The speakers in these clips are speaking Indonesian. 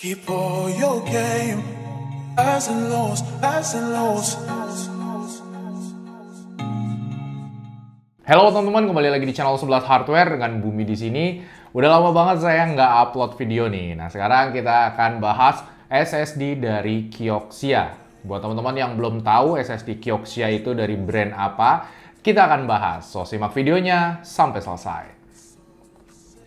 Keep all your game, as and lows, as and lows. Halo teman-teman, kembali lagi di channel 11 Hardware dengan Bumi di sini. Udah lama banget saya nggak upload video nih. Nah sekarang kita akan bahas SSD dari Kioxia. Buat teman-teman yang belum tahu SSD Kioxia itu dari brand apa, kita akan bahas. So simak videonya sampai selesai.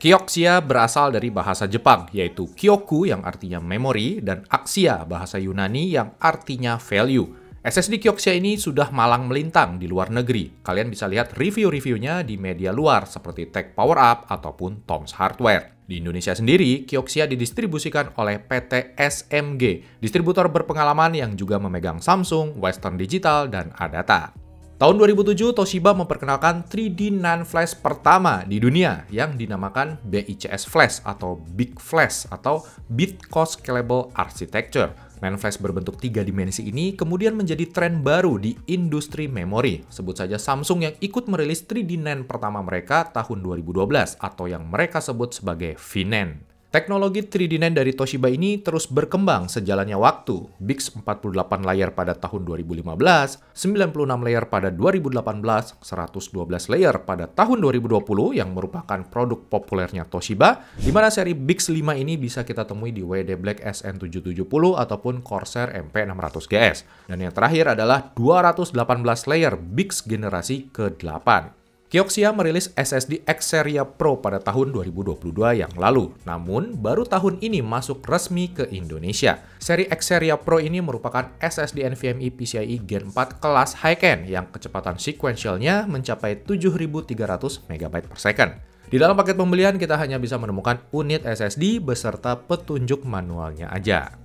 Kyoksia berasal dari bahasa Jepang, yaitu kyoku yang artinya memori dan aksia bahasa Yunani yang artinya value. SSD Kyoksia ini sudah malang melintang di luar negeri. Kalian bisa lihat review-reviewnya di media luar seperti Tech Power Up ataupun Tom's Hardware. Di Indonesia sendiri, Kyoxia didistribusikan oleh PT SMG, distributor berpengalaman yang juga memegang Samsung, Western Digital, dan Adata. Tahun 2007, Toshiba memperkenalkan 3D NAND flash pertama di dunia yang dinamakan BICS Flash atau Big Flash atau Bit Cost Scalable Architecture. NAND flash berbentuk tiga dimensi ini kemudian menjadi tren baru di industri memori. Sebut saja Samsung yang ikut merilis 3D NAND pertama mereka tahun 2012 atau yang mereka sebut sebagai VNAND. Teknologi 3D NAND e dari Toshiba ini terus berkembang sejalannya waktu. Bix 48 layar pada tahun 2015, 96 layar pada 2018, 112 layar pada tahun 2020 yang merupakan produk populernya Toshiba, di mana seri Bix 5 ini bisa kita temui di WD Black SN770 ataupun Corsair MP600GS. Dan yang terakhir adalah 218 layer Bix generasi ke-8. Kioxia merilis SSD Xperia Pro pada tahun 2022 yang lalu, namun baru tahun ini masuk resmi ke Indonesia. Seri Xperia Pro ini merupakan SSD NVMe PCIe Gen 4 kelas high-end yang kecepatan sequentialnya mencapai 7300 MB per second. Di dalam paket pembelian kita hanya bisa menemukan unit SSD beserta petunjuk manualnya aja.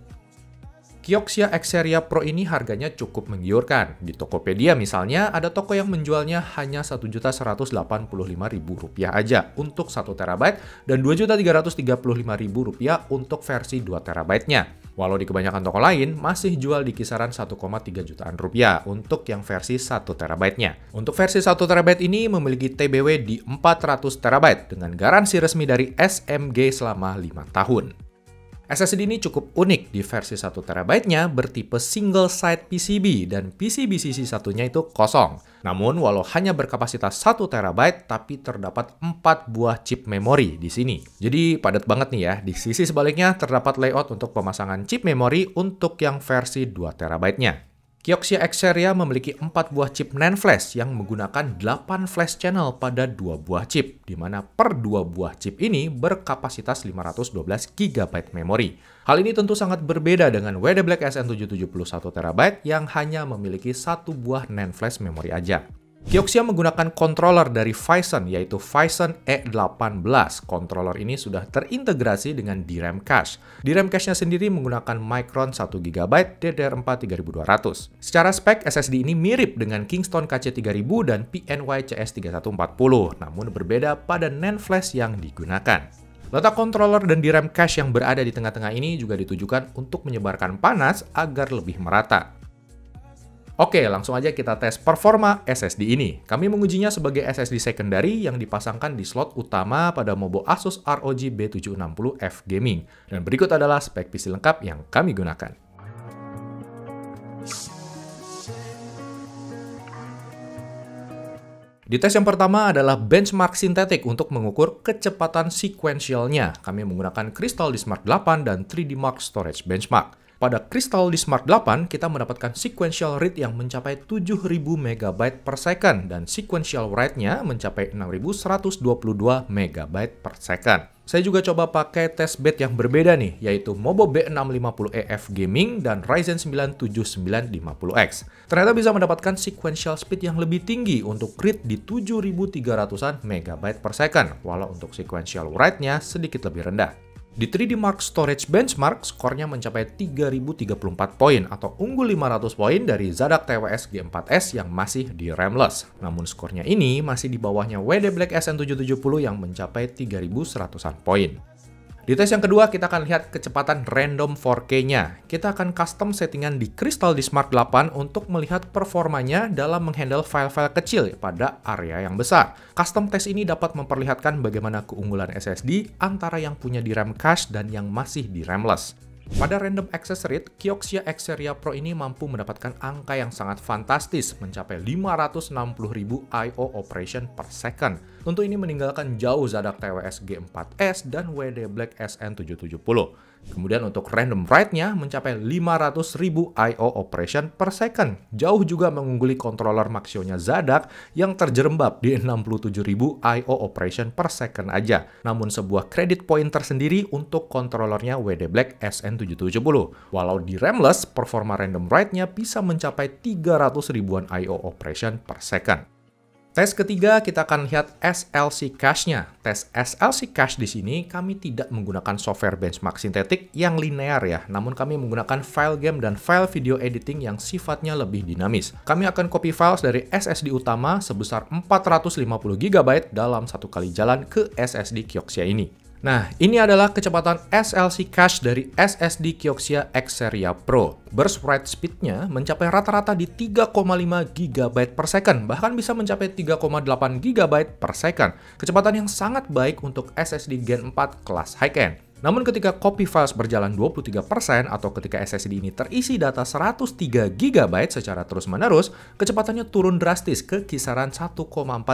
Kioxia Xperia Pro ini harganya cukup menggiurkan. Di Tokopedia misalnya, ada toko yang menjualnya hanya Rp1.185.000 aja untuk 1TB dan Rp2.335.000 untuk versi 2TB-nya. Walau di kebanyakan toko lain masih jual di kisaran 1,3 jutaan rupiah untuk yang versi 1 terabyte-nya. Untuk versi 1 terabyte ini memiliki TBW di 400 terabyte dengan garansi resmi dari SMG selama 5 tahun. SSD ini cukup unik di versi 1TB-nya bertipe single side PCB dan PCB sisi satunya itu kosong. Namun walau hanya berkapasitas 1TB tapi terdapat 4 buah chip memori di sini. Jadi padat banget nih ya. Di sisi sebaliknya terdapat layout untuk pemasangan chip memori untuk yang versi 2TB-nya. Kioxia Xperia memiliki 4 buah chip NAND flash yang menggunakan 8 flash channel pada 2 buah chip, di mana per 2 buah chip ini berkapasitas 512 GB memori. Hal ini tentu sangat berbeda dengan WD Black SN771TB yang hanya memiliki satu buah NAND flash memori aja. Kioxia menggunakan controller dari Phison yaitu Phison E18. Controller ini sudah terintegrasi dengan DRAM cache. DRAM cache-nya sendiri menggunakan Micron 1 GB DDR4 3200. Secara spek SSD ini mirip dengan Kingston KC3000 dan PNY CS3140, namun berbeda pada NAND flash yang digunakan. Letak controller dan DRAM cache yang berada di tengah-tengah ini juga ditujukan untuk menyebarkan panas agar lebih merata. Oke, langsung aja kita tes performa SSD ini. Kami mengujinya sebagai SSD secondary yang dipasangkan di slot utama pada Mobo Asus ROG B760F Gaming. Dan berikut adalah spek PC lengkap yang kami gunakan. Di tes yang pertama adalah benchmark sintetik untuk mengukur kecepatan sequentialnya. Kami menggunakan Crystal Dismark 8 dan 3D Mark Storage Benchmark. Pada kristal di Smart 8, kita mendapatkan sequential read yang mencapai 7000 MB per second dan sequential write-nya mencapai 6122 MB per second. Saya juga coba pakai bed yang berbeda nih, yaitu Mobo B650EF e Gaming dan Ryzen 9 7950X. Ternyata bisa mendapatkan sequential speed yang lebih tinggi untuk read di 7300-an MB per second, walau untuk sequential write-nya sedikit lebih rendah. Di 3D Mark Storage Benchmark, skornya mencapai 3034 poin atau unggul 500 poin dari Zadak TWS G4S yang masih di ramless. Namun skornya ini masih di bawahnya WD Black SN770 yang mencapai 3100-an poin. Di tes yang kedua, kita akan lihat kecepatan random 4K-nya. Kita akan custom settingan di Crystal di Smart 8 untuk melihat performanya dalam menghandle file-file kecil pada area yang besar. Custom test ini dapat memperlihatkan bagaimana keunggulan SSD antara yang punya di RAM cache dan yang masih di RAMless. Pada random access rate, Kioxia Xperia Pro ini mampu mendapatkan angka yang sangat fantastis, mencapai 560.000 I.O. operation per second. Untuk ini meninggalkan jauh Zadak TWS G4S dan WD Black SN770. Kemudian untuk random write-nya mencapai 500.000 I.O. operation per second. Jauh juga mengungguli controller maxio Zadak yang terjerembab di 67.000 I.O. operation per second aja. Namun sebuah kredit point tersendiri untuk kontrolernya WD Black SN770. Walau di Ramless, performa random write-nya bisa mencapai 300 ribuan I.O. operation per second. Tes ketiga kita akan lihat SLC cache-nya. Tes SLC cache di sini kami tidak menggunakan software benchmark sintetik yang linear ya, namun kami menggunakan file game dan file video editing yang sifatnya lebih dinamis. Kami akan copy files dari SSD utama sebesar 450 GB dalam satu kali jalan ke SSD Kioxia ini. Nah, ini adalah kecepatan SLC cache dari SSD Kioxia X Seria Pro. Burst write speednya mencapai rata-rata di 3,5 GB per second, bahkan bisa mencapai 3,8 GB per second. Kecepatan yang sangat baik untuk SSD Gen 4 kelas high-end. Namun ketika copy files berjalan 23% atau ketika SSD ini terisi data 103 GB secara terus-menerus, kecepatannya turun drastis ke kisaran 1,4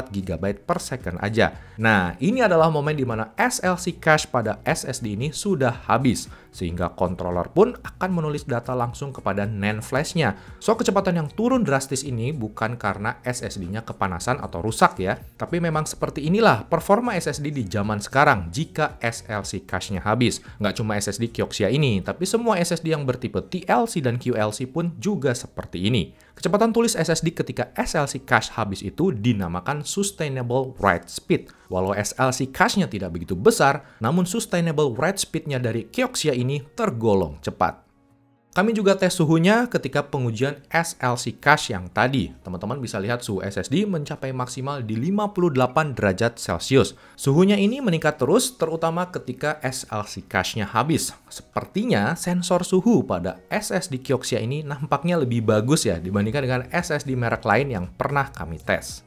GB per second aja. Nah, ini adalah momen di mana SLC cache pada SSD ini sudah habis, sehingga controller pun akan menulis data langsung kepada NAND flash-nya. So, kecepatan yang turun drastis ini bukan karena SSD-nya kepanasan atau rusak ya, tapi memang seperti inilah performa SSD di zaman sekarang jika SLC cache-nya habis habis. Nggak cuma SSD Kyoxia ini, tapi semua SSD yang bertipe TLC dan QLC pun juga seperti ini. Kecepatan tulis SSD ketika SLC cache habis itu dinamakan Sustainable Write Speed. Walau SLC cache-nya tidak begitu besar, namun Sustainable Write Speed-nya dari Kyoxia ini tergolong cepat. Kami juga tes suhunya ketika pengujian SLC cache yang tadi. Teman-teman bisa lihat suhu SSD mencapai maksimal di 58 derajat Celcius. Suhunya ini meningkat terus terutama ketika SLC cache-nya habis. Sepertinya sensor suhu pada SSD Kioxia ini nampaknya lebih bagus ya dibandingkan dengan SSD merek lain yang pernah kami tes.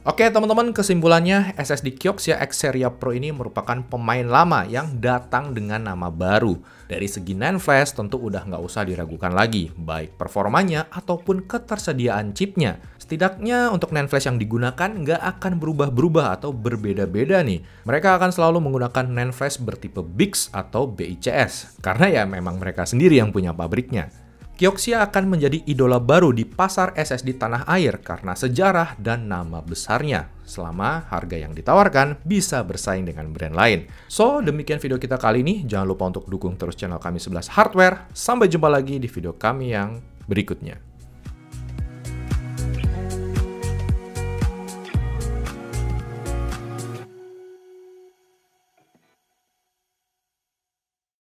Oke teman-teman, kesimpulannya SSD Kioxia ya, X Seria Pro ini merupakan pemain lama yang datang dengan nama baru. Dari segi NAND flash tentu udah nggak usah diragukan lagi, baik performanya ataupun ketersediaan chipnya. Setidaknya untuk NAND flash yang digunakan nggak akan berubah-berubah atau berbeda-beda nih. Mereka akan selalu menggunakan NAND flash bertipe BIX atau BICS, karena ya memang mereka sendiri yang punya pabriknya. Kioxia akan menjadi idola baru di pasar SSD tanah air karena sejarah dan nama besarnya selama harga yang ditawarkan bisa bersaing dengan brand lain. So, demikian video kita kali ini. Jangan lupa untuk dukung terus channel kami 11 Hardware. Sampai jumpa lagi di video kami yang berikutnya.